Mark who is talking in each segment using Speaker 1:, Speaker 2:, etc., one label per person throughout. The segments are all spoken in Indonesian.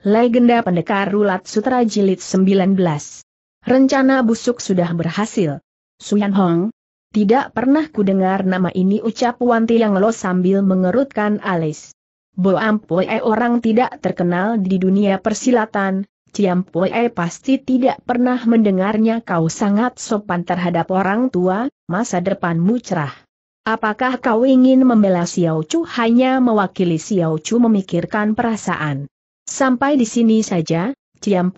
Speaker 1: Legenda Pendekar Rulat Sutra Jilid 19 Rencana busuk sudah berhasil. Suyan Hong, tidak pernah kudengar nama ini ucap Wanti yang lo sambil mengerutkan alis. Bo Ampue orang tidak terkenal di dunia persilatan, e pasti tidak pernah mendengarnya kau sangat sopan terhadap orang tua, masa depanmu cerah. Apakah kau ingin membela Xiao Chu hanya mewakili Xiao Chu memikirkan perasaan? Sampai di sini saja,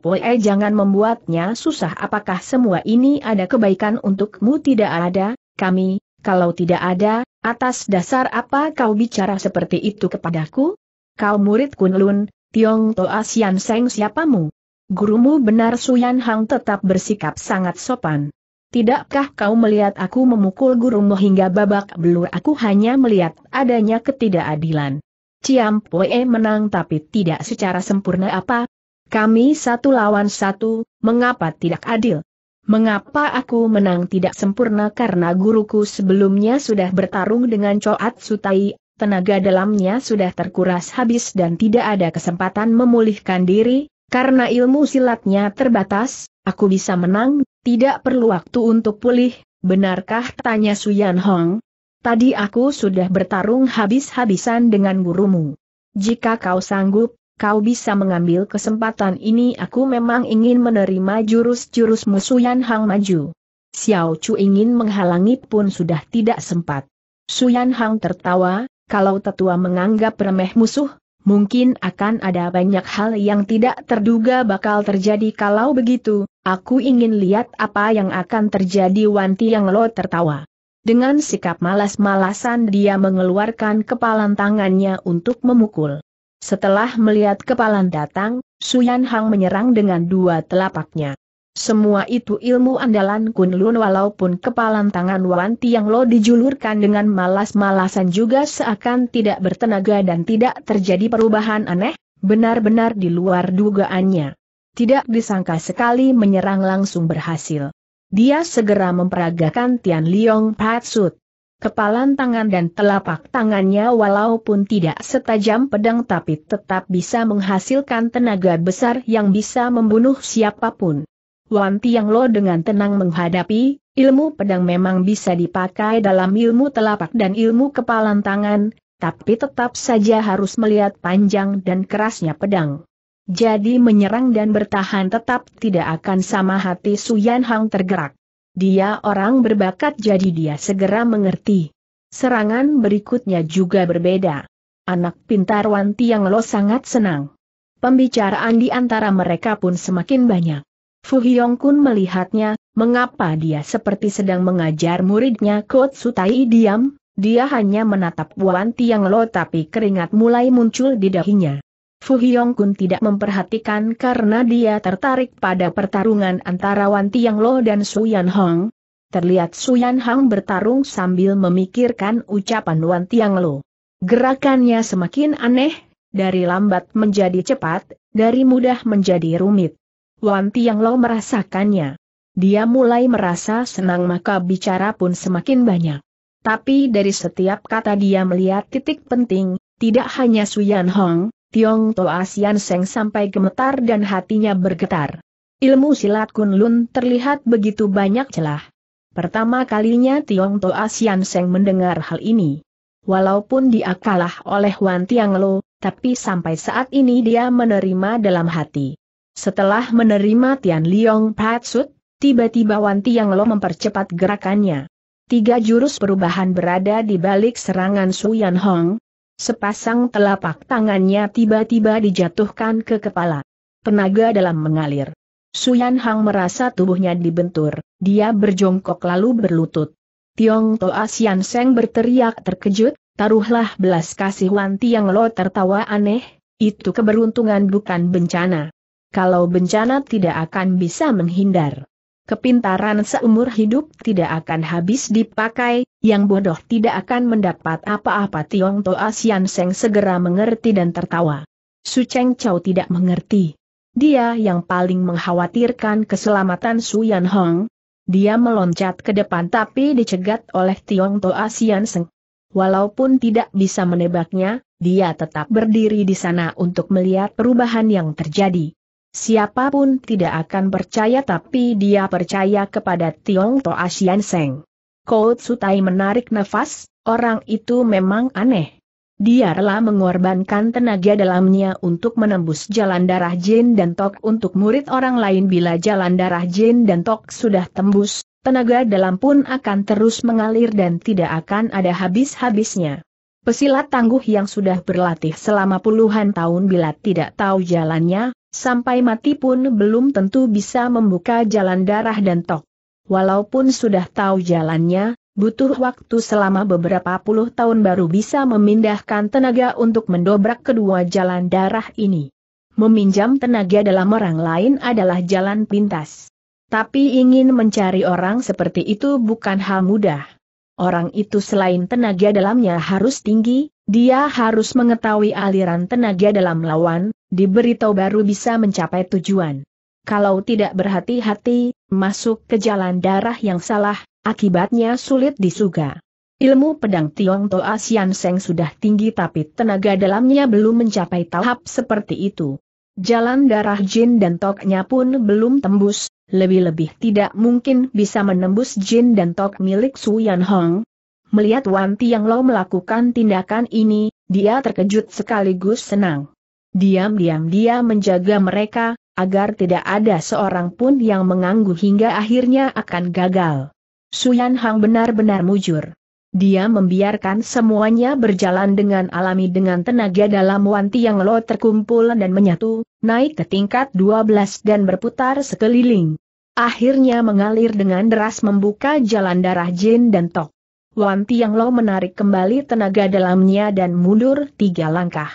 Speaker 1: Poe eh, jangan membuatnya susah apakah semua ini ada kebaikan untukmu tidak ada, kami, kalau tidak ada, atas dasar apa kau bicara seperti itu kepadaku? Kau murid Kunlun, Tiong Toa Sian Seng siapamu? Gurumu benar Suyan Hang tetap bersikap sangat sopan. Tidakkah kau melihat aku memukul gurumu hingga babak belur aku hanya melihat adanya ketidakadilan. Ciam Poe menang tapi tidak secara sempurna apa? Kami satu lawan satu, mengapa tidak adil? Mengapa aku menang tidak sempurna karena guruku sebelumnya sudah bertarung dengan Coat Sutai, tenaga dalamnya sudah terkuras habis dan tidak ada kesempatan memulihkan diri, karena ilmu silatnya terbatas, aku bisa menang, tidak perlu waktu untuk pulih, benarkah tanya Suyan Hong? Tadi aku sudah bertarung habis-habisan dengan gurumu. Jika kau sanggup, kau bisa mengambil kesempatan ini aku memang ingin menerima jurus-jurus Yan Hang maju. Xiao Chu ingin menghalangi pun sudah tidak sempat. Suyan Hang tertawa, kalau tetua menganggap remeh musuh, mungkin akan ada banyak hal yang tidak terduga bakal terjadi kalau begitu, aku ingin lihat apa yang akan terjadi Wanti Yang Lo tertawa. Dengan sikap malas-malasan dia mengeluarkan kepalan tangannya untuk memukul. Setelah melihat kepalan datang, Suyan Hang menyerang dengan dua telapaknya. Semua itu ilmu andalan Kun Lun walaupun kepalan tangan Wan Tiang Lo dijulurkan dengan malas-malasan juga seakan tidak bertenaga dan tidak terjadi perubahan aneh, benar-benar di luar dugaannya. Tidak disangka sekali menyerang langsung berhasil. Dia segera memperagakan Tian Liong Patsut. Kepalan tangan dan telapak tangannya walaupun tidak setajam pedang tapi tetap bisa menghasilkan tenaga besar yang bisa membunuh siapapun. Wan Tiang Lo dengan tenang menghadapi, ilmu pedang memang bisa dipakai dalam ilmu telapak dan ilmu kepalan tangan, tapi tetap saja harus melihat panjang dan kerasnya pedang. Jadi menyerang dan bertahan tetap tidak akan sama hati Suyan Hang tergerak. Dia orang berbakat jadi dia segera mengerti. Serangan berikutnya juga berbeda. Anak pintar Wan Tiang Lo sangat senang. Pembicaraan di antara mereka pun semakin banyak. Fu Hyong Kun melihatnya, mengapa dia seperti sedang mengajar muridnya Kot Sutai diam, dia hanya menatap Wan Tiang Lo tapi keringat mulai muncul di dahinya. Fu Hyong Kun tidak memperhatikan karena dia tertarik pada pertarungan antara Wan Tiang Lo dan Su Yan Hong. Terlihat Su Yan Hong bertarung sambil memikirkan ucapan Wan Tiang Lo. Gerakannya semakin aneh, dari lambat menjadi cepat, dari mudah menjadi rumit. Wan Tiang Lo merasakannya. Dia mulai merasa senang maka bicara pun semakin banyak. Tapi dari setiap kata dia melihat titik penting, tidak hanya Su Yan Hong, Tiong Toa Sian Seng sampai gemetar dan hatinya bergetar. Ilmu silat Kunlun terlihat begitu banyak celah. Pertama kalinya Tiong Toa Sian Seng mendengar hal ini. Walaupun dia kalah oleh Wan Tiang Lo, tapi sampai saat ini dia menerima dalam hati. Setelah menerima Tian Liong Patsut, tiba-tiba Wan Tiang Lo mempercepat gerakannya. Tiga jurus perubahan berada di balik serangan Su Yan Hong, Sepasang telapak tangannya tiba-tiba dijatuhkan ke kepala. Tenaga dalam mengalir. Suyan Hang merasa tubuhnya dibentur, dia berjongkok lalu berlutut. Tiong Toa Sian Seng berteriak terkejut, taruhlah belas kasih wanti Tiang Lo tertawa aneh, itu keberuntungan bukan bencana. Kalau bencana tidak akan bisa menghindar. Kepintaran seumur hidup tidak akan habis dipakai, yang bodoh tidak akan mendapat apa-apa Tiong Toa Sian Seng segera mengerti dan tertawa. Su Cheng Chow tidak mengerti. Dia yang paling mengkhawatirkan keselamatan Su Yan Hong. Dia meloncat ke depan tapi dicegat oleh Tiong Toa Sian Seng. Walaupun tidak bisa menebaknya, dia tetap berdiri di sana untuk melihat perubahan yang terjadi. Siapapun tidak akan percaya tapi dia percaya kepada Tiong To Asian Seng. Kout Sutai menarik nafas, orang itu memang aneh. Dia rela mengorbankan tenaga dalamnya untuk menembus jalan darah Jin dan Tok untuk murid orang lain bila jalan darah Jin dan Tok sudah tembus, tenaga dalam pun akan terus mengalir dan tidak akan ada habis-habisnya. Pesilat tangguh yang sudah berlatih selama puluhan tahun bila tidak tahu jalannya, Sampai mati pun belum tentu bisa membuka jalan darah dan tok. Walaupun sudah tahu jalannya, butuh waktu selama beberapa puluh tahun baru bisa memindahkan tenaga untuk mendobrak kedua jalan darah ini. Meminjam tenaga dalam orang lain adalah jalan pintas. Tapi ingin mencari orang seperti itu bukan hal mudah. Orang itu selain tenaga dalamnya harus tinggi, dia harus mengetahui aliran tenaga dalam lawan, diberitahu baru bisa mencapai tujuan. Kalau tidak berhati-hati, masuk ke jalan darah yang salah, akibatnya sulit disuga. Ilmu pedang Tiong Toa Sian Seng sudah tinggi tapi tenaga dalamnya belum mencapai tahap seperti itu. Jalan darah jin dan toknya pun belum tembus, lebih-lebih tidak mungkin bisa menembus jin dan tok milik Su Yan Hong, Melihat Wan Tiang Lo melakukan tindakan ini, dia terkejut sekaligus senang. Diam-diam dia menjaga mereka, agar tidak ada seorang pun yang mengganggu hingga akhirnya akan gagal. Suyan Hang benar-benar mujur. Dia membiarkan semuanya berjalan dengan alami dengan tenaga dalam wanti yang lo terkumpul dan menyatu, naik ke tingkat 12 dan berputar sekeliling. Akhirnya mengalir dengan deras membuka jalan darah jin dan tok. Wan Tiang Lo menarik kembali tenaga dalamnya dan mundur tiga langkah.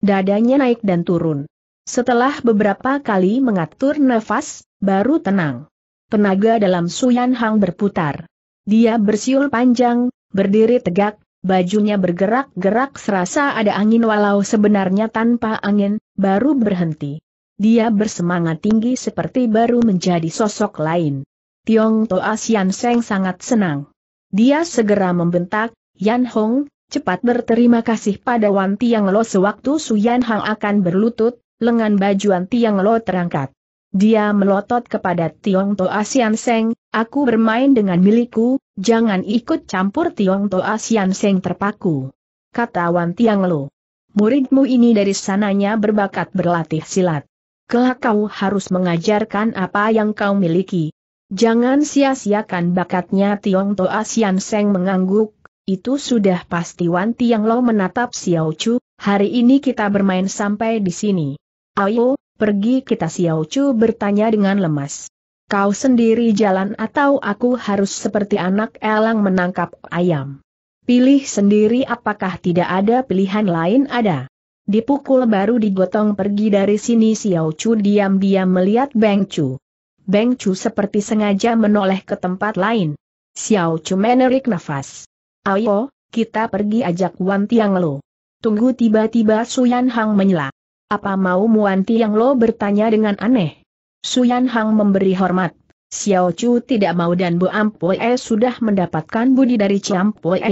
Speaker 1: Dadanya naik dan turun. Setelah beberapa kali mengatur nafas, baru tenang. Tenaga dalam Suyan Hang berputar. Dia bersiul panjang, berdiri tegak, bajunya bergerak-gerak serasa ada angin walau sebenarnya tanpa angin, baru berhenti. Dia bersemangat tinggi seperti baru menjadi sosok lain. Tiong Toa Sian Seng sangat senang. Dia segera membentak, Yan Hong, cepat berterima kasih pada Wan Tiang Lo sewaktu Su Yan Hang akan berlutut, lengan baju Wan Tiang Lo terangkat. Dia melotot kepada Tiong Toa Sian Seng, aku bermain dengan milikku, jangan ikut campur Tiong Toa Sian Seng terpaku. Kata Wan Tiang Lo. Muridmu ini dari sananya berbakat berlatih silat. Kelak kau harus mengajarkan apa yang kau miliki, Jangan sia-siakan bakatnya Tiong Toa Sian Seng mengangguk, itu sudah pasti Wan Tiang Lo menatap Xiao Chu, hari ini kita bermain sampai di sini. Ayo, pergi kita Xiao Chu bertanya dengan lemas. Kau sendiri jalan atau aku harus seperti anak elang menangkap ayam? Pilih sendiri apakah tidak ada pilihan lain ada? Dipukul baru digotong pergi dari sini Xiao Chu diam-diam melihat Beng Chu. Beng Chu seperti sengaja menoleh ke tempat lain. Xiao Chu menarik nafas. Ayo, kita pergi ajak Wan Tiang Lo. Tunggu tiba-tiba Suyan Hang menyela. Apa mau Wan Tiang Lo bertanya dengan aneh? Suyan Hang memberi hormat. Xiao Chu tidak mau dan Bo Ampue sudah mendapatkan budi dari Chiam Pue.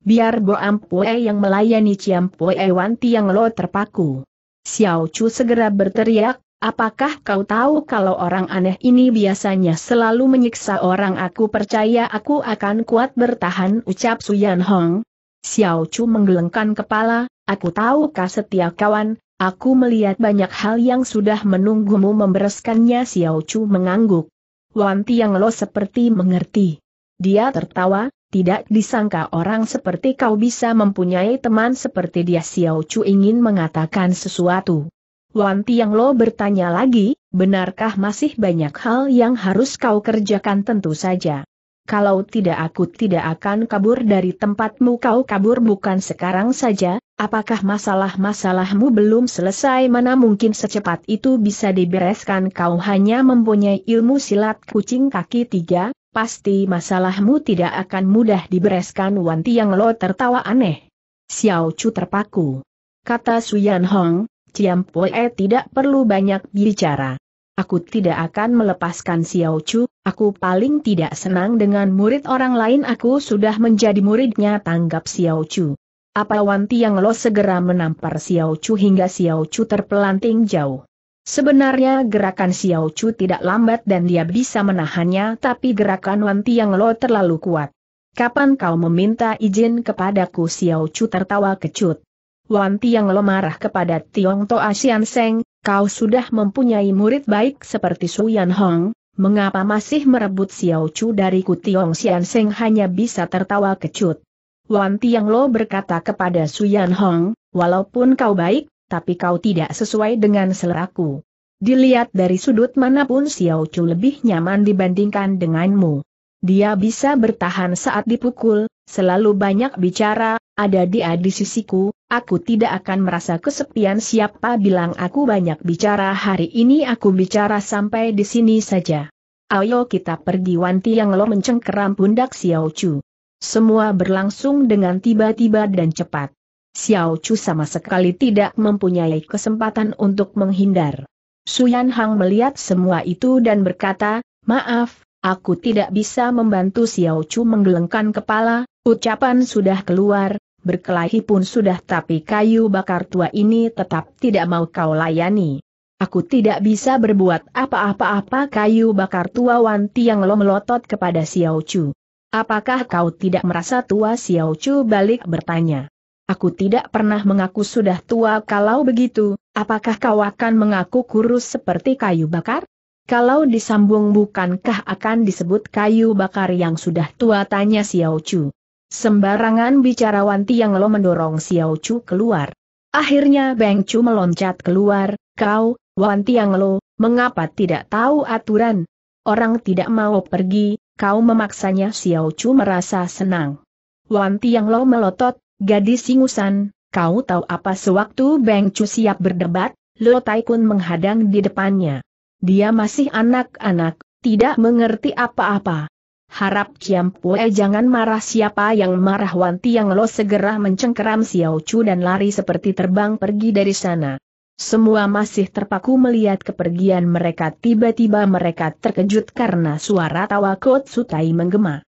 Speaker 1: Biar Bo Ampue yang melayani Chiam Pue Wan Tiang Lo terpaku. Xiao Chu segera berteriak, Apakah kau tahu kalau orang aneh ini biasanya selalu menyiksa orang aku percaya aku akan kuat bertahan ucap Suyan Hong. Xiao Chu menggelengkan kepala, aku tahu kau setia kawan, aku melihat banyak hal yang sudah menunggumu membereskannya Xiao Chu mengangguk. Wan Tiang Lo seperti mengerti. Dia tertawa, tidak disangka orang seperti kau bisa mempunyai teman seperti dia Xiao Chu ingin mengatakan sesuatu. Wan Tiang Lo bertanya lagi, benarkah masih banyak hal yang harus kau kerjakan tentu saja. Kalau tidak aku tidak akan kabur dari tempatmu kau kabur bukan sekarang saja, apakah masalah-masalahmu belum selesai mana mungkin secepat itu bisa dibereskan kau hanya mempunyai ilmu silat kucing kaki tiga, pasti masalahmu tidak akan mudah dibereskan Wanti yang Lo tertawa aneh. Xiao Chu terpaku. Kata Suyan Hong, Ciam Poe tidak perlu banyak bicara. Aku tidak akan melepaskan Xiao Chu, aku paling tidak senang dengan murid orang lain aku sudah menjadi muridnya tanggap Xiao Chu. Apa Wanti yang lo segera menampar Xiao Chu hingga Xiao Chu terpelanting jauh. Sebenarnya gerakan Xiao Chu tidak lambat dan dia bisa menahannya tapi gerakan Wan Tiang Lo terlalu kuat. Kapan kau meminta izin kepadaku Xiao Chu tertawa kecut. Wan Tiang Lo marah kepada Tiong To Asian Seng, kau sudah mempunyai murid baik seperti Su Yan Hong, mengapa masih merebut Xiao Chu dariku Tiong Sian Seng hanya bisa tertawa kecut. Wan Tiang Lo berkata kepada Su Yan Hong, walaupun kau baik, tapi kau tidak sesuai dengan seleraku. Dilihat dari sudut manapun Xiao Chu lebih nyaman dibandingkan denganmu. Dia bisa bertahan saat dipukul, selalu banyak bicara, ada dia di sisiku, aku tidak akan merasa kesepian siapa bilang aku banyak bicara hari ini aku bicara sampai di sini saja. Ayo kita pergi Wanti yang lo mencengkeram pundak Xiao Chu. Semua berlangsung dengan tiba-tiba dan cepat. Xiao Chu sama sekali tidak mempunyai kesempatan untuk menghindar. Suyan Hang melihat semua itu dan berkata, maaf, Aku tidak bisa membantu Xiao Chu menggelengkan kepala, ucapan sudah keluar, berkelahi pun sudah tapi kayu bakar tua ini tetap tidak mau kau layani. Aku tidak bisa berbuat apa-apa-apa kayu bakar tua Wanti yang lo melotot kepada Xiao Chu. Apakah kau tidak merasa tua Xiao Chu balik bertanya. Aku tidak pernah mengaku sudah tua kalau begitu, apakah kau akan mengaku kurus seperti kayu bakar? Kalau disambung bukankah akan disebut kayu bakar yang sudah tua tanya Xiao Chu. Sembarangan bicara Wanti Tiang Lo mendorong Xiao Chu keluar. Akhirnya Beng Chu meloncat keluar, kau, Wan Tiang Lo, mengapa tidak tahu aturan? Orang tidak mau pergi, kau memaksanya Xiao Chu merasa senang. Wan Tiang Lo melotot, gadis singusan, kau tahu apa sewaktu Beng Chu siap berdebat, Lo Taikun menghadang di depannya. Dia masih anak-anak, tidak mengerti apa-apa. Harap Pue jangan marah siapa yang marah Wan Tiang Lo segera mencengkeram Xiao Chu dan lari seperti terbang pergi dari sana. Semua masih terpaku melihat kepergian mereka tiba-tiba mereka terkejut karena suara tawa Sutai menggema.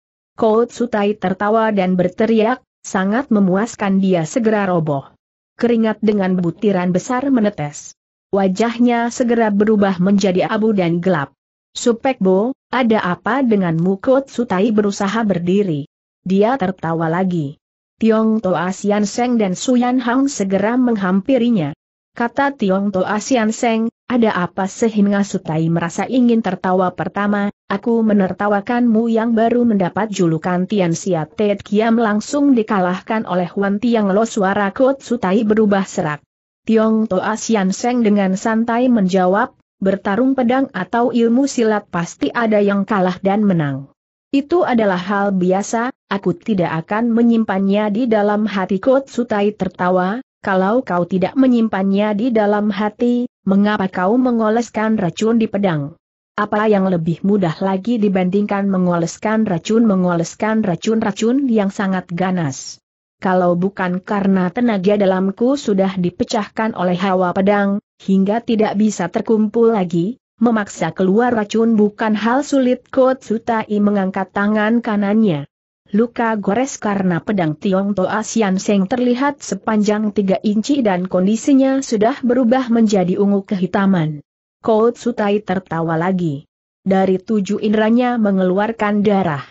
Speaker 1: Sutai tertawa dan berteriak, sangat memuaskan dia segera roboh. Keringat dengan butiran besar menetes. Wajahnya segera berubah menjadi abu dan gelap. Supek Bo, ada apa dengan Mukut Sutai berusaha berdiri. Dia tertawa lagi. Tiong Toa Sian Seng dan Suyan Hang segera menghampirinya. Kata Tiong Toa Sian Seng, ada apa sehingga Sutai merasa ingin tertawa pertama, aku menertawakanmu yang baru mendapat julukan Tian Siat Tet Kiam langsung dikalahkan oleh Huan Tiang Lo suara Kut Sutai berubah serak. Tiong Toa Sian Seng dengan santai menjawab, bertarung pedang atau ilmu silat pasti ada yang kalah dan menang. Itu adalah hal biasa, aku tidak akan menyimpannya di dalam hati Kot Sutai tertawa, kalau kau tidak menyimpannya di dalam hati, mengapa kau mengoleskan racun di pedang? Apa yang lebih mudah lagi dibandingkan mengoleskan racun-mengoleskan racun-racun yang sangat ganas? kalau bukan karena tenaga dalamku sudah dipecahkan oleh hawa pedang, hingga tidak bisa terkumpul lagi, memaksa keluar racun bukan hal sulit Sutai mengangkat tangan kanannya. Luka gores karena pedang Tiong Toa Sian Seng terlihat sepanjang 3 inci dan kondisinya sudah berubah menjadi ungu kehitaman. Kout Sutai tertawa lagi. Dari tujuh indranya mengeluarkan darah.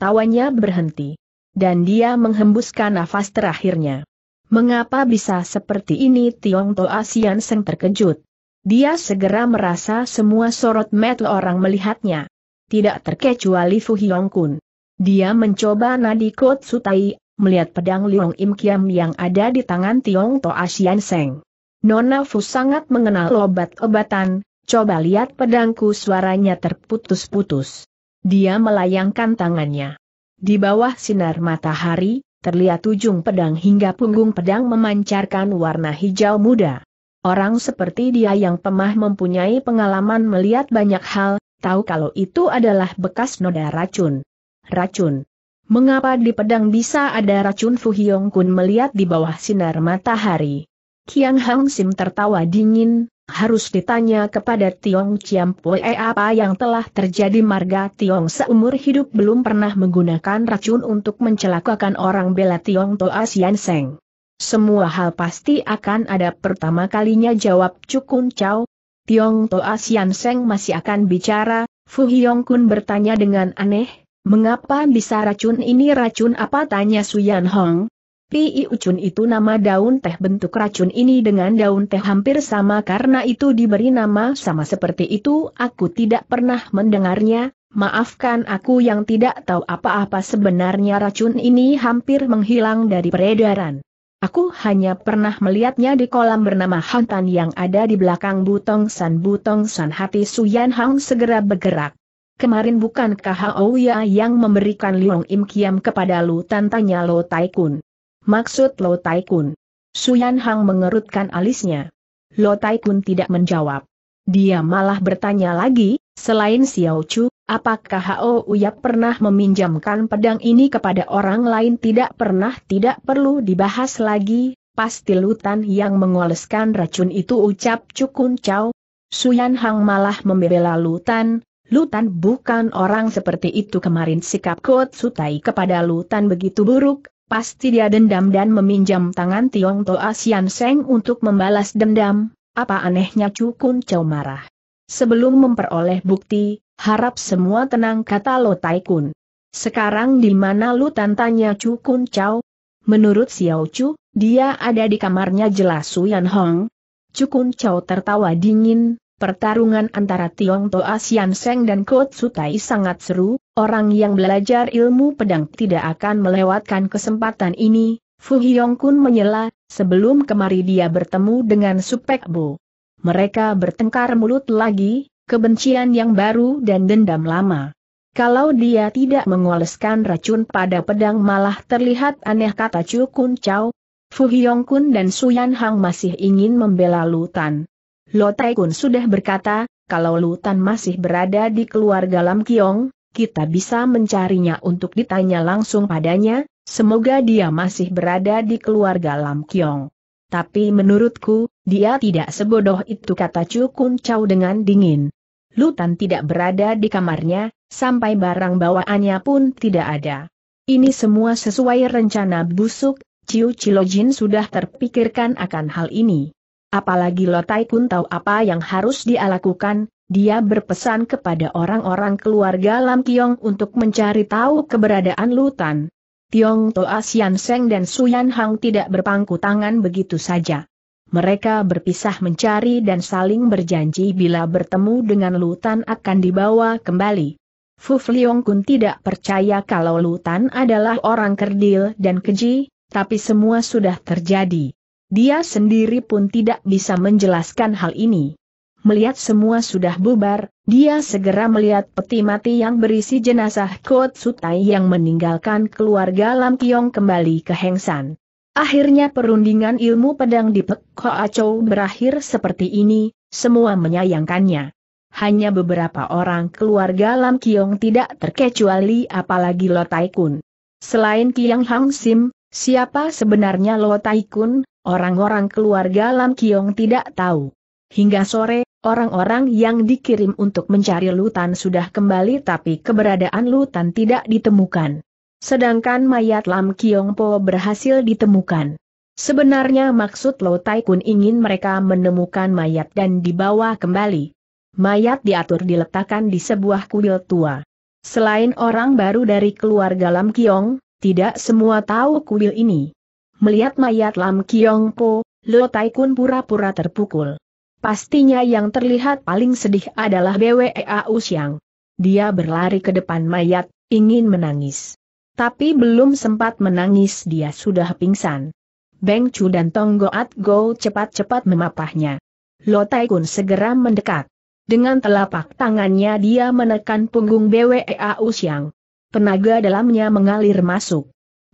Speaker 1: Tawanya berhenti dan dia menghembuskan nafas terakhirnya. Mengapa bisa seperti ini Tiong Toa Sian Seng terkejut. Dia segera merasa semua sorot mata orang melihatnya. Tidak terkecuali Fu Hyong Kun. Dia mencoba nadi kot sutai, melihat pedang Liong Im Kiam yang ada di tangan Tiong Toa Sian Seng. Nona Fu sangat mengenal obat-obatan, coba lihat pedangku suaranya terputus-putus. Dia melayangkan tangannya. Di bawah sinar matahari, terlihat ujung pedang hingga punggung pedang memancarkan warna hijau muda. Orang seperti dia yang pemah mempunyai pengalaman melihat banyak hal, tahu kalau itu adalah bekas noda racun. Racun. Mengapa di pedang bisa ada racun Fuhyong Kun melihat di bawah sinar matahari? Kiang Hang Sim tertawa dingin, harus ditanya kepada Tiong Chiam Pue apa yang telah terjadi marga Tiong seumur hidup belum pernah menggunakan racun untuk mencelakakan orang bela Tiong Toa Sian Seng. Semua hal pasti akan ada pertama kalinya jawab Cukun Chow. Tiong Toa Sian Seng masih akan bicara, Fu Hyong Kun bertanya dengan aneh, mengapa bisa racun ini racun apa tanya Suyan Hong, Pi Ucun itu nama daun teh bentuk racun ini dengan daun teh hampir sama karena itu diberi nama sama seperti itu aku tidak pernah mendengarnya, maafkan aku yang tidak tahu apa-apa sebenarnya racun ini hampir menghilang dari peredaran. Aku hanya pernah melihatnya di kolam bernama Hantan yang ada di belakang Butong San Butong San hati Suyan Hang segera bergerak. Kemarin bukankah Hao Ya yang memberikan Liong Im Kiam kepada Lu tantanya Lo Taikun? Maksud Lo Tai Kun. Suyan Hang mengerutkan alisnya. Lo Tai Kun tidak menjawab. Dia malah bertanya lagi, selain Xiao Chu, apakah Hao Uya pernah meminjamkan pedang ini kepada orang lain tidak pernah tidak perlu dibahas lagi, pasti lutan yang mengoleskan racun itu ucap Cukun Chow. Suyan Hang malah membela lutan, lutan bukan orang seperti itu kemarin sikap Kot Sutai kepada lutan begitu buruk, pasti dia dendam dan meminjam tangan Tiong Toa Sian Seng untuk membalas dendam, apa anehnya Cukun Chow marah. Sebelum memperoleh bukti, harap semua tenang kata Lo Tai Kun. Sekarang di mana lu tantanya Cukun Chow? Menurut Xiao Chu, dia ada di kamarnya jelas Suyan Hong. Cukun Chow tertawa dingin, Pertarungan antara Tiong Toa Sian Seng dan Kotsu Tai sangat seru, orang yang belajar ilmu pedang tidak akan melewatkan kesempatan ini, Fu Hyong Kun menyela, sebelum kemari dia bertemu dengan Supek Bo. Mereka bertengkar mulut lagi, kebencian yang baru dan dendam lama. Kalau dia tidak mengoleskan racun pada pedang malah terlihat aneh kata Chu Kun Chow. Fu Hyong Kun dan Suyan Hang masih ingin membela Lutan. Lo Taikun sudah berkata, kalau Lutan masih berada di keluarga Lam Kiong, kita bisa mencarinya untuk ditanya langsung padanya, semoga dia masih berada di keluarga Lam Kiong. Tapi menurutku, dia tidak sebodoh itu kata Cukun Chow dengan dingin. Lutan tidak berada di kamarnya, sampai barang bawaannya pun tidak ada. Ini semua sesuai rencana busuk, Ciu Cilojin sudah terpikirkan akan hal ini. Apalagi Lotai pun tahu apa yang harus dia lakukan, dia berpesan kepada orang-orang keluarga Lam Kiong untuk mencari tahu keberadaan Lutan. Tiong Toa Sian Seng dan Suyan Hang tidak berpangku tangan begitu saja. Mereka berpisah mencari dan saling berjanji bila bertemu dengan Lutan akan dibawa kembali. Fu Fliong Kun tidak percaya kalau Lutan adalah orang kerdil dan keji, tapi semua sudah terjadi. Dia sendiri pun tidak bisa menjelaskan hal ini. Melihat semua sudah bubar, dia segera melihat peti mati yang berisi jenazah Kot Sutai yang meninggalkan keluarga Lam Kiong kembali ke Hengsan. Akhirnya perundingan ilmu pedang di Pek Hoa Chow berakhir seperti ini, semua menyayangkannya. Hanya beberapa orang keluarga Lam Kiong tidak terkecuali apalagi Lo Tai Kun. Selain Kiang Hang Sim, siapa sebenarnya Lo Tai Kun, Orang-orang keluarga Lam Kiong tidak tahu. Hingga sore, orang-orang yang dikirim untuk mencari Lutan sudah kembali tapi keberadaan Lutan tidak ditemukan. Sedangkan mayat Lam Kiong Po berhasil ditemukan. Sebenarnya maksud Lo Tai Kun ingin mereka menemukan mayat dan dibawa kembali. Mayat diatur diletakkan di sebuah kuil tua. Selain orang baru dari keluarga Lam Kiong, tidak semua tahu kuil ini. Melihat mayat Lam Kiong Po, Lo Tai Kun pura-pura terpukul. Pastinya yang terlihat paling sedih adalah BWEA Usyang. Dia berlari ke depan mayat, ingin menangis. Tapi belum sempat menangis dia sudah pingsan. Beng Chu dan Tong Goat Go cepat-cepat memapahnya. Lo Tai Kun segera mendekat. Dengan telapak tangannya dia menekan punggung BWEA Usyang. Tenaga dalamnya mengalir masuk.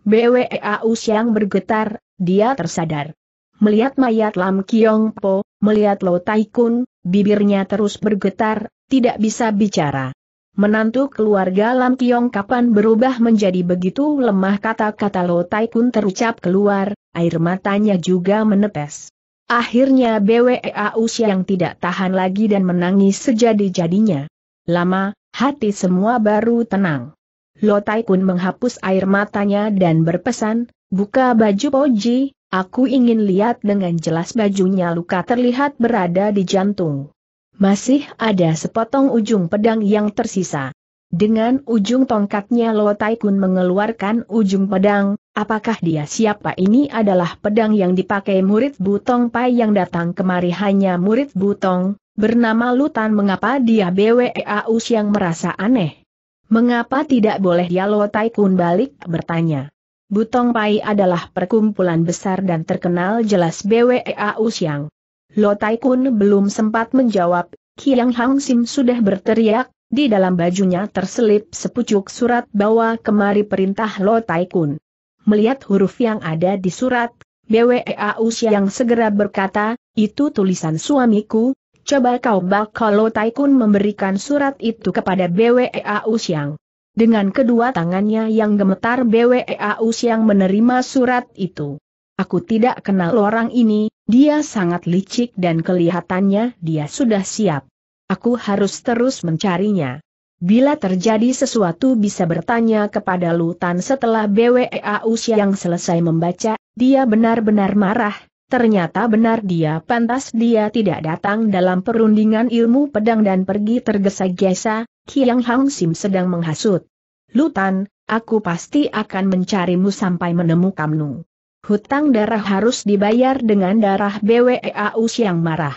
Speaker 1: BWAUS siang bergetar, dia tersadar. Melihat mayat Lam Kiong Po, melihat Lo Tai Kun, bibirnya terus bergetar, tidak bisa bicara. Menantu keluarga Lam Kiong kapan berubah menjadi begitu lemah kata-kata Lo Tai Kun terucap keluar, air matanya juga menetes. Akhirnya BWAUS siang tidak tahan lagi dan menangis sejadi-jadinya. Lama, hati semua baru tenang. Lo Kun menghapus air matanya dan berpesan, buka baju Poji, aku ingin lihat dengan jelas bajunya luka terlihat berada di jantung. Masih ada sepotong ujung pedang yang tersisa. Dengan ujung tongkatnya Lo Kun mengeluarkan ujung pedang, apakah dia siapa ini adalah pedang yang dipakai murid Butong Pai yang datang kemari hanya murid Butong, bernama Lutan mengapa dia BWEAUS yang merasa aneh. Mengapa tidak boleh Yalo Taikun balik bertanya? Butong Pai adalah perkumpulan besar dan terkenal jelas BWAUS Usyang. Lo Taikun belum sempat menjawab, Kiang Hang Sim sudah berteriak, di dalam bajunya terselip sepucuk surat bawa kemari perintah Lo Taikun. Melihat huruf yang ada di surat, BWAUS Usyang segera berkata, itu tulisan suamiku, coba kau bak kalau Taikun memberikan surat itu kepada BWEA Usyang. Dengan kedua tangannya yang gemetar BWEA Usyang menerima surat itu. Aku tidak kenal orang ini, dia sangat licik dan kelihatannya dia sudah siap. Aku harus terus mencarinya. Bila terjadi sesuatu bisa bertanya kepada Lutan setelah BWEA Usyang selesai membaca, dia benar-benar marah, Ternyata benar dia pantas dia tidak datang dalam perundingan ilmu pedang dan pergi tergesa-gesa, Kiang Hang Sim sedang menghasut. Lutan, aku pasti akan mencarimu sampai menemukanmu. Hutang darah harus dibayar dengan darah BWEAUS yang marah.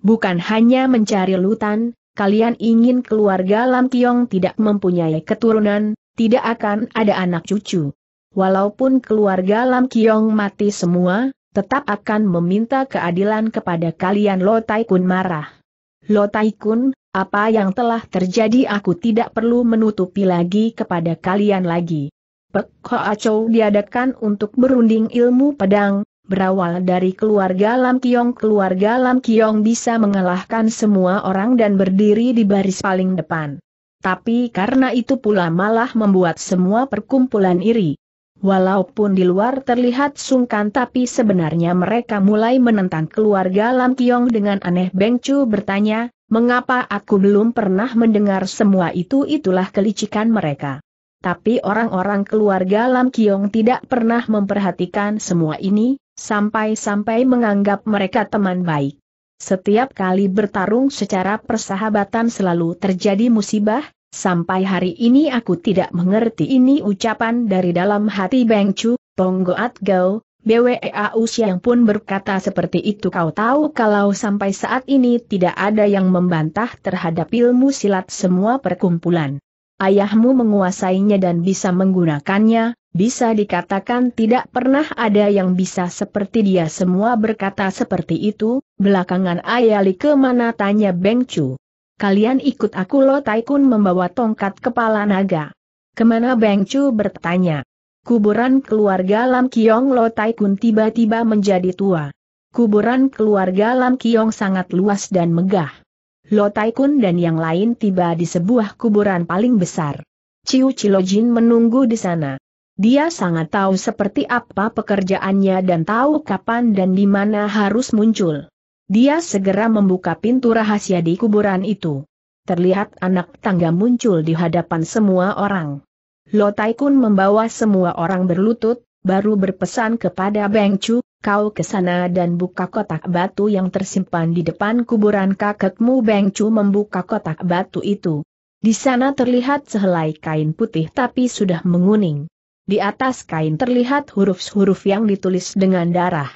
Speaker 1: Bukan hanya mencari Lutan, kalian ingin keluarga Lam Tiong tidak mempunyai keturunan, tidak akan ada anak cucu. Walaupun keluarga Lam Kiong mati semua, tetap akan meminta keadilan kepada kalian Lotai Kun marah. Lotai Kun, apa yang telah terjadi aku tidak perlu menutupi lagi kepada kalian lagi. Pek Ho diadakan untuk berunding ilmu pedang, berawal dari keluarga Lam Kiong. Keluarga Lam Kiong bisa mengalahkan semua orang dan berdiri di baris paling depan. Tapi karena itu pula malah membuat semua perkumpulan iri. Walaupun di luar terlihat sungkan tapi sebenarnya mereka mulai menentang keluarga Lam Kiong dengan aneh Beng Chu bertanya, mengapa aku belum pernah mendengar semua itu itulah kelicikan mereka. Tapi orang-orang keluarga Lam Kiong tidak pernah memperhatikan semua ini, sampai-sampai menganggap mereka teman baik. Setiap kali bertarung secara persahabatan selalu terjadi musibah, Sampai hari ini aku tidak mengerti ini ucapan dari dalam hati Beng Chu, At Gao, BWA yang pun berkata seperti itu kau tahu kalau sampai saat ini tidak ada yang membantah terhadap ilmu silat semua perkumpulan. Ayahmu menguasainya dan bisa menggunakannya, bisa dikatakan tidak pernah ada yang bisa seperti dia semua berkata seperti itu, belakangan Ayali kemana tanya Beng Chu. Kalian ikut aku Lo Taikun membawa tongkat kepala naga. Kemana Beng Chu bertanya. Kuburan keluarga Lam Kiong Lo Taikun tiba-tiba menjadi tua. Kuburan keluarga Lam Kiong sangat luas dan megah. Lo Taikun dan yang lain tiba di sebuah kuburan paling besar. Ciu Cilojin menunggu di sana. Dia sangat tahu seperti apa pekerjaannya dan tahu kapan dan di mana harus muncul. Dia segera membuka pintu rahasia di kuburan itu. Terlihat anak tangga muncul di hadapan semua orang. Lo Taikun membawa semua orang berlutut, baru berpesan kepada Beng Chu, kau ke sana dan buka kotak batu yang tersimpan di depan kuburan kakekmu Beng Chu membuka kotak batu itu. Di sana terlihat sehelai kain putih tapi sudah menguning. Di atas kain terlihat huruf-huruf yang ditulis dengan darah.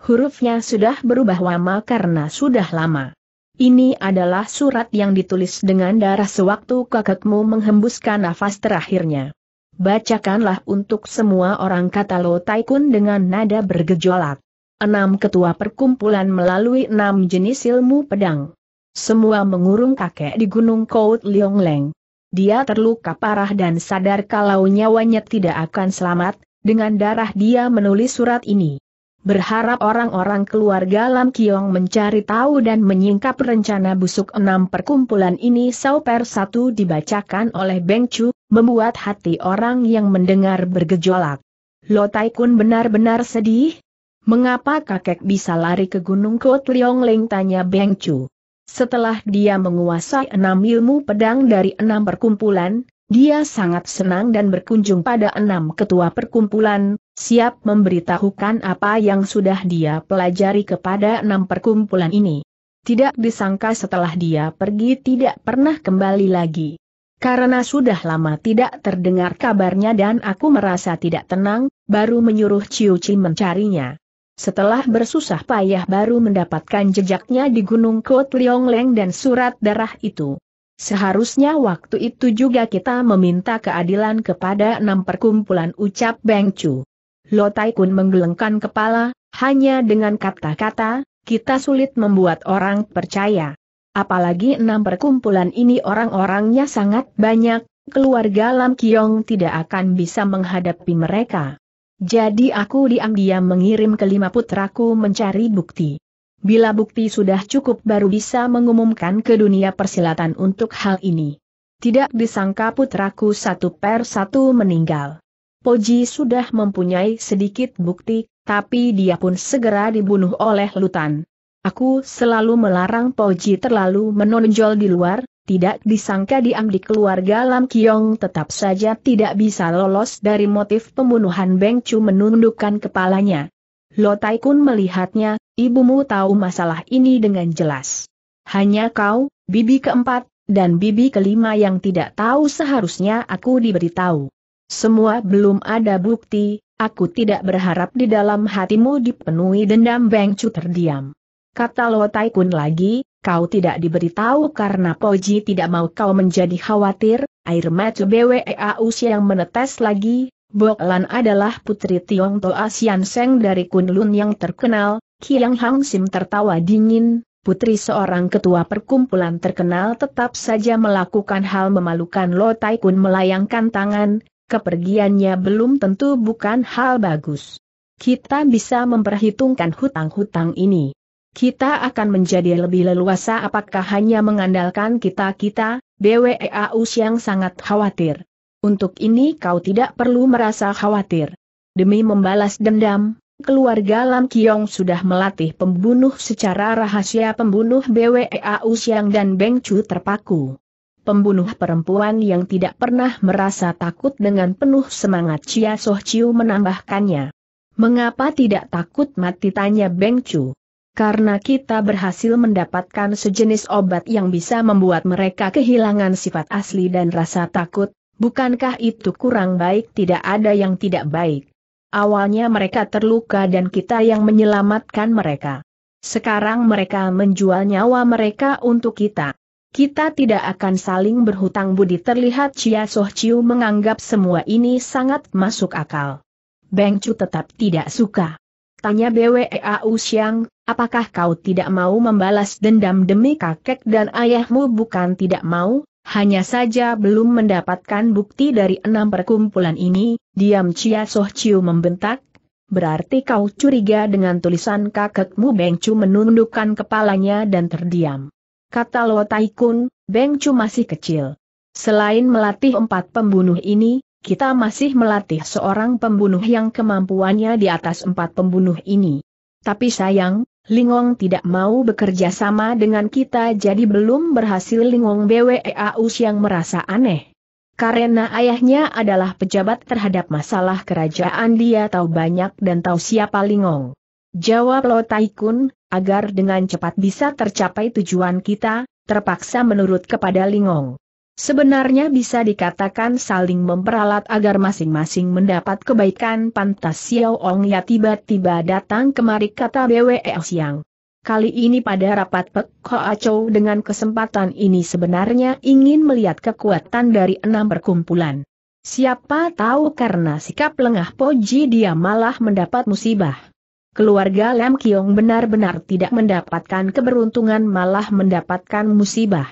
Speaker 1: Hurufnya sudah berubah wama karena sudah lama. Ini adalah surat yang ditulis dengan darah sewaktu kakekmu menghembuskan nafas terakhirnya. Bacakanlah untuk semua orang kata Lo Taikun dengan nada bergejolak. Enam ketua perkumpulan melalui enam jenis ilmu pedang. Semua mengurung kakek di Gunung Kout Leong Leng. Dia terluka parah dan sadar kalau nyawanya tidak akan selamat, dengan darah dia menulis surat ini berharap orang-orang keluarga Lam Kiong mencari tahu dan menyingkap rencana busuk enam perkumpulan ini sau per satu dibacakan oleh Beng Chu, membuat hati orang yang mendengar bergejolak. Lo Tai Kun benar-benar sedih? Mengapa kakek bisa lari ke Gunung Kot Liong Leng tanya Beng Chu. Setelah dia menguasai enam ilmu pedang dari enam perkumpulan, dia sangat senang dan berkunjung pada enam ketua perkumpulan, siap memberitahukan apa yang sudah dia pelajari kepada enam perkumpulan ini. Tidak disangka setelah dia pergi tidak pernah kembali lagi. Karena sudah lama tidak terdengar kabarnya dan aku merasa tidak tenang, baru menyuruh Ciu Chi mencarinya. Setelah bersusah payah baru mendapatkan jejaknya di Gunung Kot Liong Leng dan surat darah itu. Seharusnya waktu itu juga kita meminta keadilan kepada enam perkumpulan ucap Beng Chu. Lo Tai Kun menggelengkan kepala, hanya dengan kata-kata, kita sulit membuat orang percaya. Apalagi enam perkumpulan ini orang-orangnya sangat banyak, keluarga Lam Kiong tidak akan bisa menghadapi mereka. Jadi aku diam-diam mengirim kelima putraku mencari bukti. Bila bukti sudah cukup baru bisa mengumumkan ke dunia persilatan untuk hal ini. Tidak disangka putraku satu per satu meninggal. Poji sudah mempunyai sedikit bukti, tapi dia pun segera dibunuh oleh Lutan. Aku selalu melarang Poji terlalu menonjol di luar, tidak disangka diam di keluarga Lam Kiong tetap saja tidak bisa lolos dari motif pembunuhan Beng Chu menundukkan kepalanya. Lo Tai Kun melihatnya, ibumu tahu masalah ini dengan jelas. Hanya kau, bibi keempat, dan bibi kelima yang tidak tahu seharusnya aku diberitahu. Semua belum ada bukti, aku tidak berharap di dalam hatimu dipenuhi dendam Beng Cu terdiam. Kata Lo Taikun lagi, kau tidak diberitahu karena Poji tidak mau kau menjadi khawatir, air mata BWEA usia yang menetes lagi, Bok adalah putri Tiong Toa Sian Seng dari Kunlun yang terkenal, Kiang Hang Sim tertawa dingin, putri seorang ketua perkumpulan terkenal tetap saja melakukan hal memalukan Lo Taikun melayangkan tangan, kepergiannya belum tentu bukan hal bagus. Kita bisa memperhitungkan hutang-hutang ini. Kita akan menjadi lebih leluasa apakah hanya mengandalkan kita-kita, BWEAUS yang sangat khawatir. Untuk ini kau tidak perlu merasa khawatir. Demi membalas dendam, keluarga Lam Kiong sudah melatih pembunuh secara rahasia pembunuh BWEAUS yang dan Beng Chu terpaku pembunuh perempuan yang tidak pernah merasa takut dengan penuh semangat Chia Soh Chiu menambahkannya. Mengapa tidak takut mati tanya Beng Chu? Karena kita berhasil mendapatkan sejenis obat yang bisa membuat mereka kehilangan sifat asli dan rasa takut, bukankah itu kurang baik tidak ada yang tidak baik. Awalnya mereka terluka dan kita yang menyelamatkan mereka. Sekarang mereka menjual nyawa mereka untuk kita. Kita tidak akan saling berhutang budi terlihat Chia Soh Chiu menganggap semua ini sangat masuk akal. Beng Chu tetap tidak suka. Tanya BWEAU Siang, apakah kau tidak mau membalas dendam demi kakek dan ayahmu bukan tidak mau, hanya saja belum mendapatkan bukti dari enam perkumpulan ini, diam Chia Soh Chiu membentak, berarti kau curiga dengan tulisan kakekmu Beng Chu menundukkan kepalanya dan terdiam kata Lo Taikun, Beng Chu masih kecil. Selain melatih empat pembunuh ini, kita masih melatih seorang pembunuh yang kemampuannya di atas empat pembunuh ini. Tapi sayang, Lingong tidak mau bekerja sama dengan kita jadi belum berhasil Lingong BWEAUS yang merasa aneh. Karena ayahnya adalah pejabat terhadap masalah kerajaan dia tahu banyak dan tahu siapa Lingong. Jawab Lo Taikun, agar dengan cepat bisa tercapai tujuan kita, terpaksa menurut kepada Lingong. Sebenarnya bisa dikatakan saling memperalat agar masing-masing mendapat kebaikan pantas Xiao Ong ya tiba-tiba datang kemari kata BWE Xiang. Kali ini pada rapat Pek ko dengan kesempatan ini sebenarnya ingin melihat kekuatan dari enam perkumpulan. Siapa tahu karena sikap lengah Poji dia malah mendapat musibah. Keluarga Lam Kiong benar-benar tidak mendapatkan keberuntungan malah mendapatkan musibah.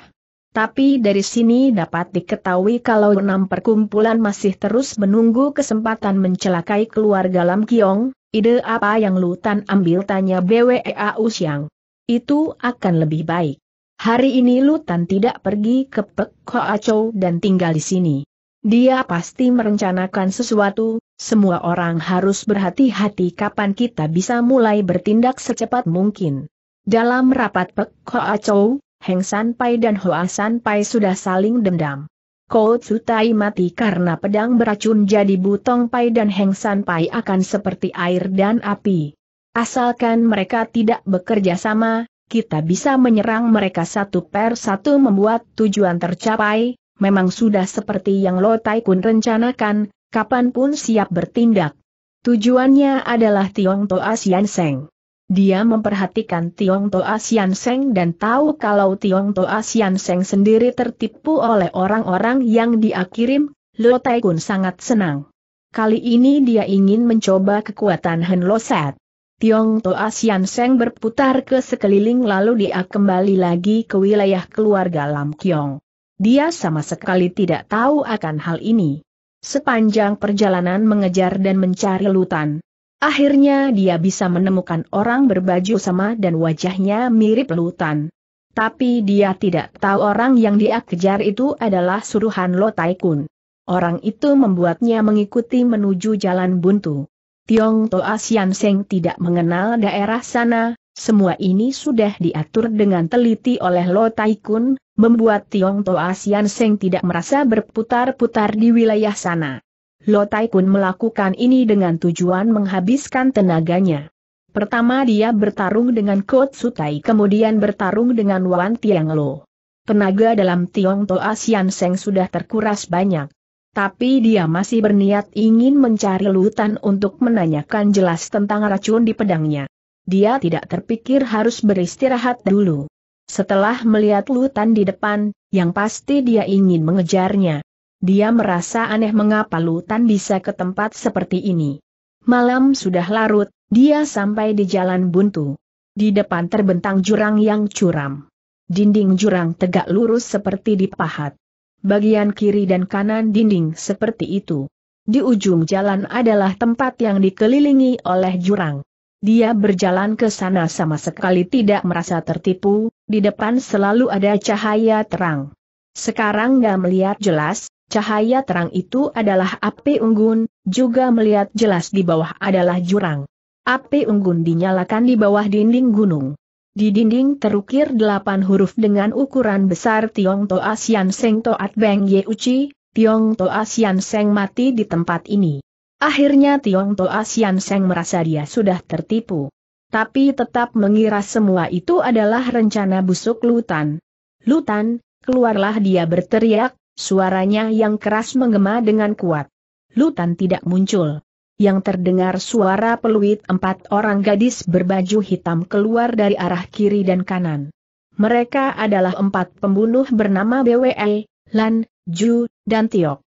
Speaker 1: Tapi dari sini dapat diketahui kalau enam perkumpulan masih terus menunggu kesempatan mencelakai keluarga Lam Kiong, ide apa yang Lutan ambil tanya BWEA Usyang. Itu akan lebih baik. Hari ini Lutan tidak pergi ke Pek Koaco dan tinggal di sini. Dia pasti merencanakan sesuatu, semua orang harus berhati-hati kapan kita bisa mulai bertindak secepat mungkin. Dalam rapat Pek Hoa Chou, Heng San Pai dan Hoa San Pai sudah saling dendam. Ko Tsutai mati karena pedang beracun jadi Butong Pai dan Heng San Pai akan seperti air dan api. Asalkan mereka tidak bekerja sama, kita bisa menyerang mereka satu per satu membuat tujuan tercapai, memang sudah seperti yang Lo Tai Kun rencanakan, kapanpun siap bertindak. Tujuannya adalah Tiong Toa Sian Seng. Dia memperhatikan Tiong Toa Sian Seng dan tahu kalau Tiong Toa Sian Seng sendiri tertipu oleh orang-orang yang dia kirim, Lo Tai Kun sangat senang. Kali ini dia ingin mencoba kekuatan Hen Lo Set. Tiong Toa Sian Seng berputar ke sekeliling lalu dia kembali lagi ke wilayah keluarga Lam Kiong. Dia sama sekali tidak tahu akan hal ini. Sepanjang perjalanan mengejar dan mencari lutan. Akhirnya dia bisa menemukan orang berbaju sama dan wajahnya mirip lutan. Tapi dia tidak tahu orang yang dia kejar itu adalah suruhan Lo Taikun. Orang itu membuatnya mengikuti menuju jalan buntu. Tiong Toa Sian Seng tidak mengenal daerah sana, semua ini sudah diatur dengan teliti oleh Lo Taikun, membuat Tiongto Asian Seng tidak merasa berputar-putar di wilayah sana. Lo Taikun melakukan ini dengan tujuan menghabiskan tenaganya. Pertama dia bertarung dengan Sutai kemudian bertarung dengan Wan Tiang Lo. Tenaga dalam Tiong Toa Sian Seng sudah terkuras banyak. Tapi dia masih berniat ingin mencari lutan untuk menanyakan jelas tentang racun di pedangnya dia tidak terpikir harus beristirahat dulu. Setelah melihat Lutan di depan, yang pasti dia ingin mengejarnya. Dia merasa aneh mengapa Lutan bisa ke tempat seperti ini. Malam sudah larut, dia sampai di jalan buntu. Di depan terbentang jurang yang curam. Dinding jurang tegak lurus seperti dipahat. Bagian kiri dan kanan dinding seperti itu. Di ujung jalan adalah tempat yang dikelilingi oleh jurang. Dia berjalan ke sana sama sekali tidak merasa tertipu, di depan selalu ada cahaya terang. Sekarang gak melihat jelas, cahaya terang itu adalah api unggun, juga melihat jelas di bawah adalah jurang. Api unggun dinyalakan di bawah dinding gunung. Di dinding terukir delapan huruf dengan ukuran besar Tiong Toa Sian Seng Toat Beng Ye Uci, Tiong Toa Sian Seng mati di tempat ini. Akhirnya Tiong Toa Sian Seng merasa dia sudah tertipu. Tapi tetap mengira semua itu adalah rencana busuk Lutan. Lutan, keluarlah dia berteriak, suaranya yang keras menggema dengan kuat. Lutan tidak muncul. Yang terdengar suara peluit empat orang gadis berbaju hitam keluar dari arah kiri dan kanan. Mereka adalah empat pembunuh bernama BWE, Lan, Ju, dan Tiok.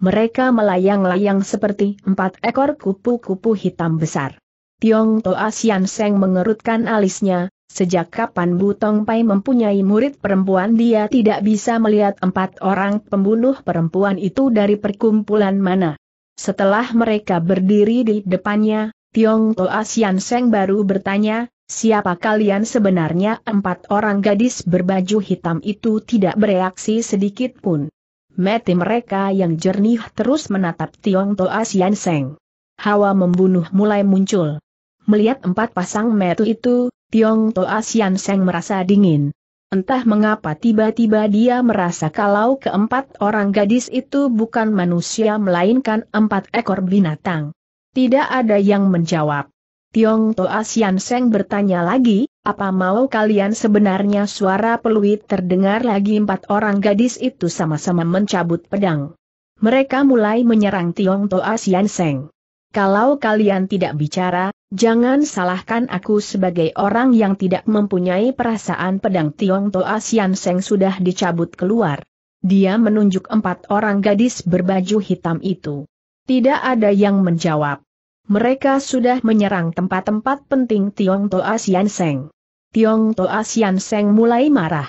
Speaker 1: Mereka melayang-layang seperti empat ekor kupu-kupu hitam besar. Tiong Toa Sian Seng mengerutkan alisnya, sejak kapan Butong Pai mempunyai murid perempuan dia tidak bisa melihat empat orang pembunuh perempuan itu dari perkumpulan mana. Setelah mereka berdiri di depannya, Tiong Toa Sian Seng baru bertanya, siapa kalian sebenarnya empat orang gadis berbaju hitam itu tidak bereaksi sedikit pun. Mati mereka yang jernih terus menatap Tiong Toa Sian Seng. Hawa membunuh mulai muncul. Melihat empat pasang metu itu, Tiong Toa Sian Seng merasa dingin. Entah mengapa tiba-tiba dia merasa kalau keempat orang gadis itu bukan manusia melainkan empat ekor binatang. Tidak ada yang menjawab. Tiong Toa Sian Seng bertanya lagi, apa mau kalian sebenarnya suara peluit terdengar lagi empat orang gadis itu sama-sama mencabut pedang. Mereka mulai menyerang Tiong Toa Sian Seng. Kalau kalian tidak bicara, jangan salahkan aku sebagai orang yang tidak mempunyai perasaan pedang Tiong Toa Sian Seng sudah dicabut keluar. Dia menunjuk empat orang gadis berbaju hitam itu. Tidak ada yang menjawab mereka sudah menyerang tempat-tempat penting Tiong Toa Sian Seng. Tiong Toa Sian Seng mulai marah.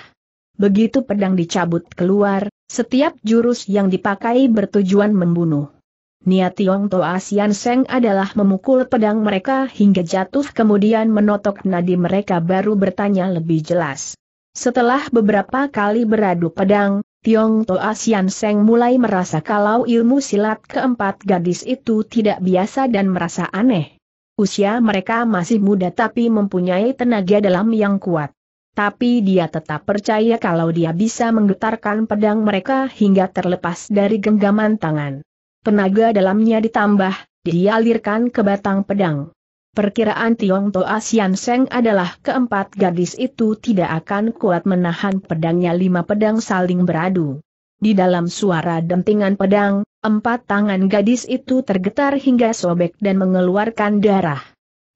Speaker 1: Begitu pedang dicabut keluar, setiap jurus yang dipakai bertujuan membunuh. Niat Tiong Toa Sian Seng adalah memukul pedang mereka hingga jatuh kemudian menotok nadi mereka baru bertanya lebih jelas. Setelah beberapa kali beradu pedang, Tiong Toa Sian Seng mulai merasa kalau ilmu silat keempat gadis itu tidak biasa dan merasa aneh. Usia mereka masih muda tapi mempunyai tenaga dalam yang kuat. Tapi dia tetap percaya kalau dia bisa menggetarkan pedang mereka hingga terlepas dari genggaman tangan. Tenaga dalamnya ditambah, dialirkan ke batang pedang. Perkiraan Tiong Toa Sian Seng adalah keempat gadis itu tidak akan kuat menahan pedangnya lima pedang saling beradu. Di dalam suara dentingan pedang, empat tangan gadis itu tergetar hingga sobek dan mengeluarkan darah.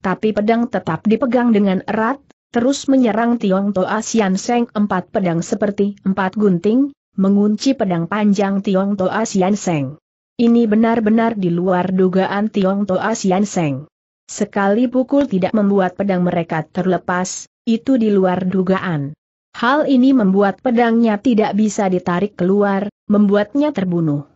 Speaker 1: Tapi pedang tetap dipegang dengan erat, terus menyerang Tiong Toa Sian Seng empat pedang seperti empat gunting, mengunci pedang panjang Tiong Toa Sian Seng. Ini benar-benar di luar dugaan Tiong Toa Sian Seng. Sekali pukul tidak membuat pedang mereka terlepas, itu di luar dugaan. Hal ini membuat pedangnya tidak bisa ditarik keluar, membuatnya terbunuh.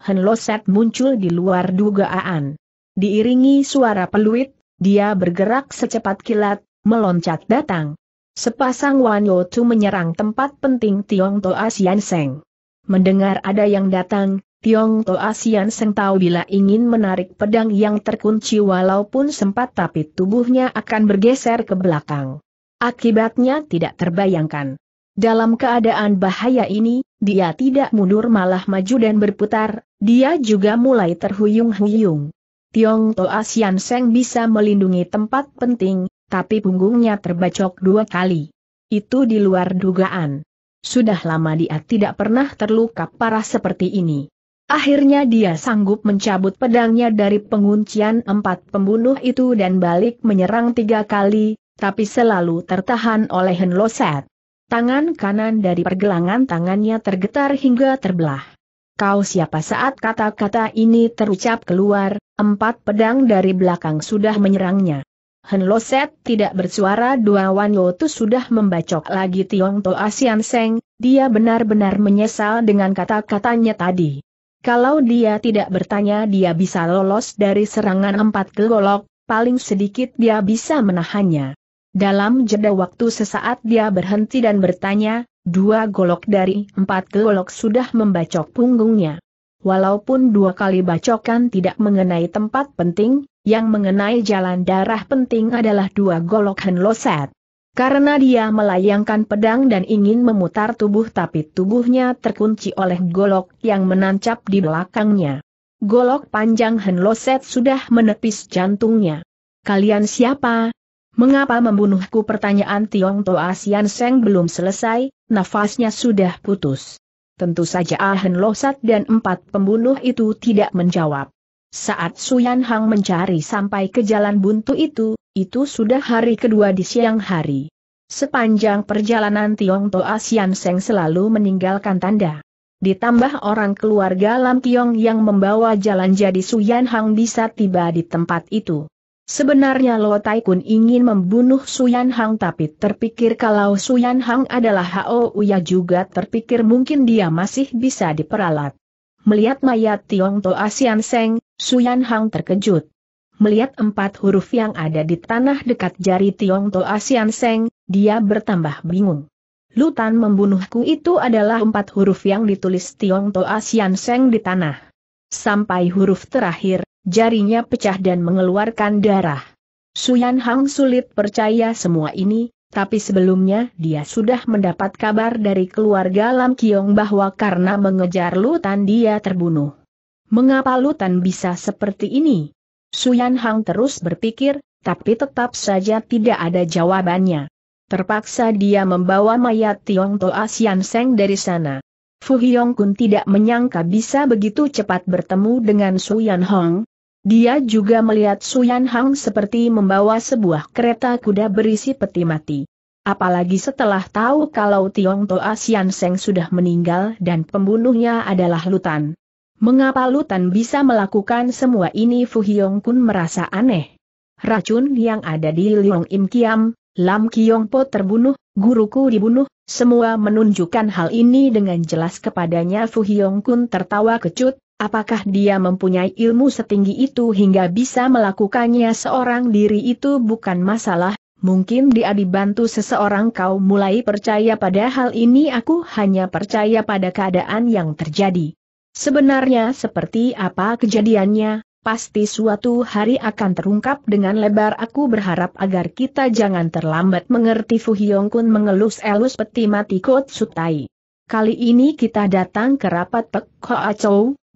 Speaker 1: Henloset muncul di luar dugaan. Diiringi suara peluit, dia bergerak secepat kilat, meloncat datang. Sepasang Wan Yotu menyerang tempat penting Tiong Toa Sian Seng. Mendengar ada yang datang, Tiong To Asian Seng tahu bila ingin menarik pedang yang terkunci walaupun sempat tapi tubuhnya akan bergeser ke belakang. Akibatnya tidak terbayangkan. Dalam keadaan bahaya ini, dia tidak mundur malah maju dan berputar, dia juga mulai terhuyung-huyung. Tiong To Asian Seng bisa melindungi tempat penting, tapi punggungnya terbacok dua kali. Itu di luar dugaan. Sudah lama dia tidak pernah terluka parah seperti ini. Akhirnya dia sanggup mencabut pedangnya dari penguncian empat pembunuh itu dan balik menyerang tiga kali, tapi selalu tertahan oleh Henloset. Tangan kanan dari pergelangan tangannya tergetar hingga terbelah. Kau siapa saat kata-kata ini terucap keluar, empat pedang dari belakang sudah menyerangnya. Henloset tidak bersuara dua Wan Lotu sudah membacok lagi Tiong To Asian Seng, dia benar-benar menyesal dengan kata-katanya tadi. Kalau dia tidak bertanya dia bisa lolos dari serangan empat golok, paling sedikit dia bisa menahannya. Dalam jeda waktu sesaat dia berhenti dan bertanya, dua golok dari empat golok sudah membacok punggungnya. Walaupun dua kali bacokan tidak mengenai tempat penting, yang mengenai jalan darah penting adalah dua golok Henloset. Karena dia melayangkan pedang dan ingin memutar tubuh tapi tubuhnya terkunci oleh golok yang menancap di belakangnya. Golok panjang Henloset sudah menepis jantungnya. Kalian siapa? Mengapa membunuhku pertanyaan Tiong Toa Sian Seng belum selesai, nafasnya sudah putus. Tentu saja Ahen Losat dan empat pembunuh itu tidak menjawab. Saat Suyan Hang mencari sampai ke jalan buntu itu, itu sudah hari kedua di siang hari. Sepanjang perjalanan Tiong Toa Sian Seng selalu meninggalkan tanda. Ditambah orang keluarga Lam Kiong yang membawa jalan jadi Suyan Hang bisa tiba di tempat itu. Sebenarnya Lo Tai Kun ingin membunuh Suyan Hang tapi terpikir kalau Suyan Hang adalah Hao Uya juga terpikir mungkin dia masih bisa diperalat. Melihat mayat Tiong Toa Asian Seng, Suyan Hang terkejut. Melihat empat huruf yang ada di tanah dekat jari Tiong Toa Asian Seng, dia bertambah bingung. Lutan membunuhku itu adalah empat huruf yang ditulis Tiong Toa Asian Seng di tanah. Sampai huruf terakhir, jarinya pecah dan mengeluarkan darah. Suyan Hang sulit percaya semua ini, tapi sebelumnya dia sudah mendapat kabar dari keluarga Lam Kiong bahwa karena mengejar Lutan dia terbunuh. Mengapa Lutan bisa seperti ini? Suyan Hang terus berpikir, tapi tetap saja tidak ada jawabannya. Terpaksa dia membawa mayat Tiong Toa Sian Seng dari sana. Fu Hyong Kun tidak menyangka bisa begitu cepat bertemu dengan Suyan Hong, dia juga melihat Suyan Hang seperti membawa sebuah kereta kuda berisi peti mati. Apalagi setelah tahu kalau Tiong Toa Sian Seng sudah meninggal dan pembunuhnya adalah Lutan. Mengapa Lutan bisa melakukan semua ini Fu Hyong Kun merasa aneh. Racun yang ada di Liong Im Kiam, Lam Kiong Po terbunuh, guruku dibunuh, semua menunjukkan hal ini dengan jelas kepadanya Fu Hyong Kun tertawa kecut, Apakah dia mempunyai ilmu setinggi itu hingga bisa melakukannya seorang diri itu bukan masalah, mungkin dia dibantu seseorang kau mulai percaya pada hal ini aku hanya percaya pada keadaan yang terjadi. Sebenarnya seperti apa kejadiannya, pasti suatu hari akan terungkap dengan lebar aku berharap agar kita jangan terlambat mengerti Fu Hyong Kun mengelus-elus peti mati Kot Kali ini kita datang ke rapat Pek Hoa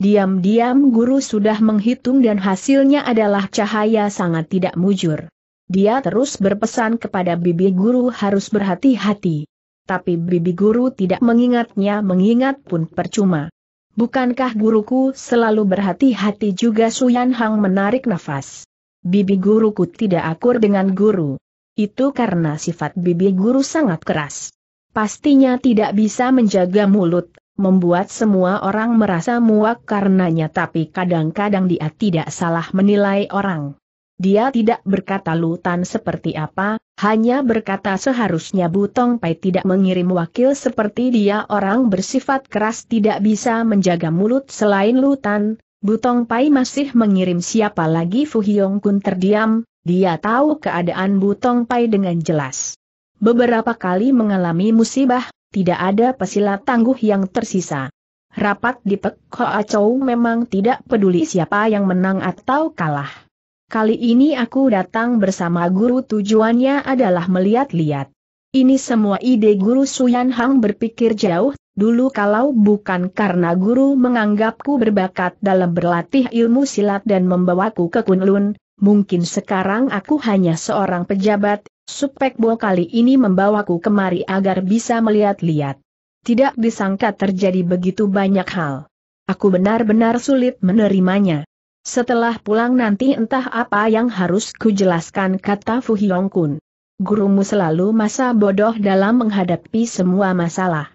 Speaker 1: Diam-diam guru sudah menghitung dan hasilnya adalah cahaya sangat tidak mujur. Dia terus berpesan kepada bibi guru harus berhati-hati. Tapi bibi guru tidak mengingatnya mengingat pun percuma. Bukankah guruku selalu berhati-hati juga Suyan Hang menarik nafas. Bibi guruku tidak akur dengan guru. Itu karena sifat bibi guru sangat keras. Pastinya tidak bisa menjaga mulut, membuat semua orang merasa muak karenanya tapi kadang-kadang dia tidak salah menilai orang. Dia tidak berkata lutan seperti apa, hanya berkata seharusnya Butong Pai tidak mengirim wakil seperti dia orang bersifat keras tidak bisa menjaga mulut selain lutan, Butong Pai masih mengirim siapa lagi Fu Hyong Kun terdiam, dia tahu keadaan Butong Pai dengan jelas. Beberapa kali mengalami musibah, tidak ada pesilat tangguh yang tersisa. Rapat di Pek Hoa Chow memang tidak peduli siapa yang menang atau kalah. Kali ini aku datang bersama guru tujuannya adalah melihat-lihat. Ini semua ide guru Suyan Hang berpikir jauh, dulu kalau bukan karena guru menganggapku berbakat dalam berlatih ilmu silat dan membawaku ke Kunlun, mungkin sekarang aku hanya seorang pejabat, Supekbo kali ini membawaku kemari agar bisa melihat-lihat. Tidak disangka terjadi begitu banyak hal. Aku benar-benar sulit menerimanya. Setelah pulang nanti entah apa yang harus kujelaskan kata Fu Hyong Kun. Gurumu selalu masa bodoh dalam menghadapi semua masalah.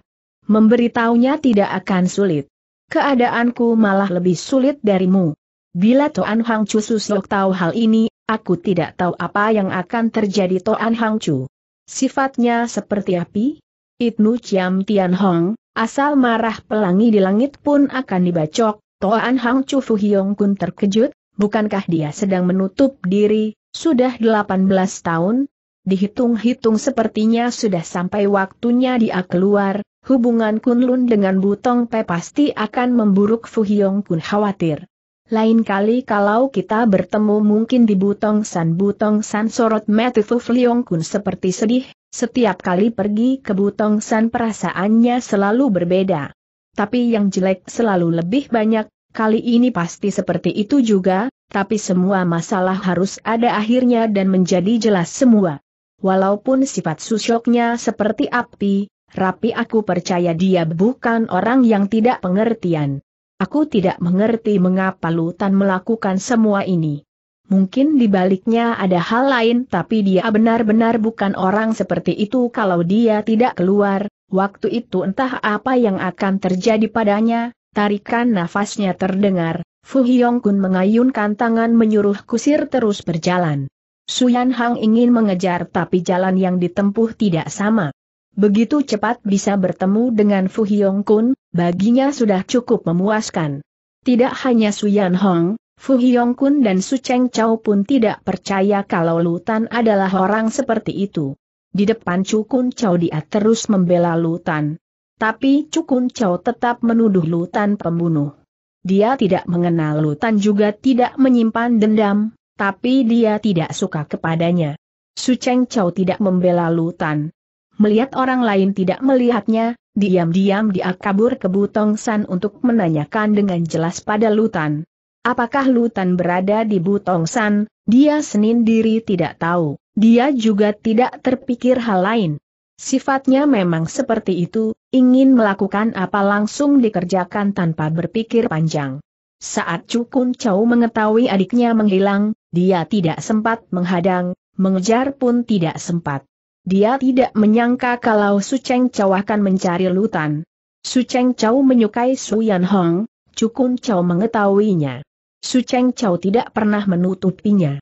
Speaker 1: Memberitahunya tidak akan sulit. Keadaanku malah lebih sulit darimu. Bila Toan Hang Chu Susyok tahu hal ini, Aku tidak tahu apa yang akan terjadi Toan Hang Chu. Sifatnya seperti api? Itnu Chiam Tian Hong, asal marah pelangi di langit pun akan dibacok, Toan Hang Chu Fu Hiong Kun terkejut, bukankah dia sedang menutup diri, sudah 18 tahun? Dihitung-hitung sepertinya sudah sampai waktunya dia keluar, hubungan Kunlun dengan Butong Pe pasti akan memburuk Fu Hiong Kun khawatir. Lain kali kalau kita bertemu mungkin di Butong San Butong San sorot Metifu Liong Kun seperti sedih, setiap kali pergi ke Butong San perasaannya selalu berbeda. Tapi yang jelek selalu lebih banyak, kali ini pasti seperti itu juga, tapi semua masalah harus ada akhirnya dan menjadi jelas semua. Walaupun sifat susyoknya seperti api, Rapi aku percaya dia bukan orang yang tidak pengertian. Aku tidak mengerti mengapa Lutan melakukan semua ini. Mungkin di baliknya ada hal lain tapi dia benar-benar bukan orang seperti itu kalau dia tidak keluar, waktu itu entah apa yang akan terjadi padanya, tarikan nafasnya terdengar, Fu Hyong Kun mengayunkan tangan menyuruh kusir terus berjalan. Suyan Hang ingin mengejar tapi jalan yang ditempuh tidak sama begitu cepat bisa bertemu dengan Fu Hyong Kun, baginya sudah cukup memuaskan. Tidak hanya Su Yan Hong, Fu Hyong Kun dan Su Cheng Chao pun tidak percaya kalau Lutan adalah orang seperti itu. Di depan Cukun Chao dia terus membela Lutan. Tapi Cukun Chao tetap menuduh Lutan pembunuh. Dia tidak mengenal Lutan juga tidak menyimpan dendam, tapi dia tidak suka kepadanya. Su Cheng Chao tidak membela Lutan, melihat orang lain tidak melihatnya, diam-diam dia kabur ke Butong San untuk menanyakan dengan jelas pada Lutan. Apakah Lutan berada di Butong San, dia sendiri tidak tahu, dia juga tidak terpikir hal lain. Sifatnya memang seperti itu, ingin melakukan apa langsung dikerjakan tanpa berpikir panjang. Saat Cukun Chow mengetahui adiknya menghilang, dia tidak sempat menghadang, mengejar pun tidak sempat. Dia tidak menyangka kalau Su Cheng Chau akan mencari Lutan. Su Cheng Chau menyukai Su Yan Hong, Cukun Chau mengetahuinya. Su Cheng Chau tidak pernah menutupinya.